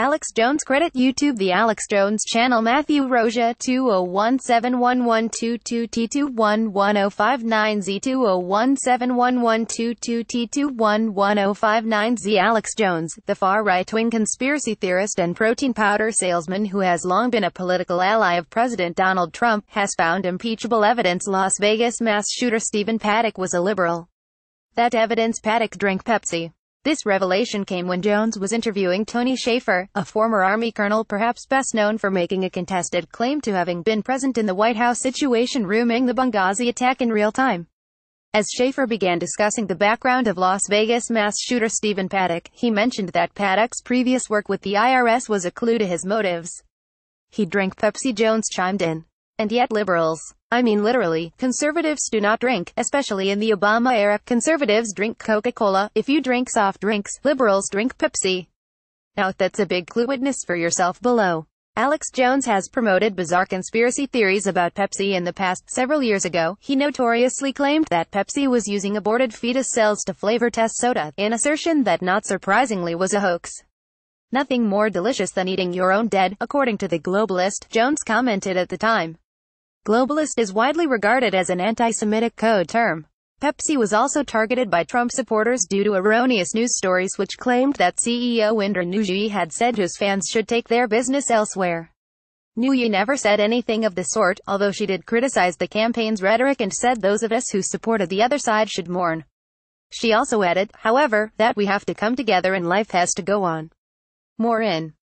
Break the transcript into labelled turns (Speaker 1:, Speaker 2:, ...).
Speaker 1: Alex Jones Credit YouTube The Alex Jones Channel Matthew Roja 201711222 t 211059 z 201711222 t 21059 z Alex Jones, the far right-wing conspiracy theorist and protein powder salesman who has long been a political ally of President Donald Trump, has found impeachable evidence Las Vegas mass shooter Stephen Paddock was a liberal. That evidence Paddock drank Pepsi. This revelation came when Jones was interviewing Tony Schaefer, a former Army colonel perhaps best known for making a contested claim to having been present in the White House Situation Rooming the Benghazi attack in real time. As Schaefer began discussing the background of Las Vegas mass shooter Stephen Paddock, he mentioned that Paddock's previous work with the IRS was a clue to his motives. He drank Pepsi Jones chimed in. And yet liberals I mean literally, conservatives do not drink, especially in the Obama era. Conservatives drink Coca-Cola, if you drink soft drinks, liberals drink Pepsi. Now that's a big clue witness for yourself below. Alex Jones has promoted bizarre conspiracy theories about Pepsi in the past several years ago. He notoriously claimed that Pepsi was using aborted fetus cells to flavor test soda, an assertion that not surprisingly was a hoax. Nothing more delicious than eating your own dead, according to The Globalist, Jones commented at the time. Globalist is widely regarded as an anti-Semitic code term. Pepsi was also targeted by Trump supporters due to erroneous news stories which claimed that CEO Indra Nooyi had said his fans should take their business elsewhere. Nooyi never said anything of the sort, although she did criticize the campaign's rhetoric and said those of us who supported the other side should mourn. She also added, however, that we have to come together and life has to go on. More in.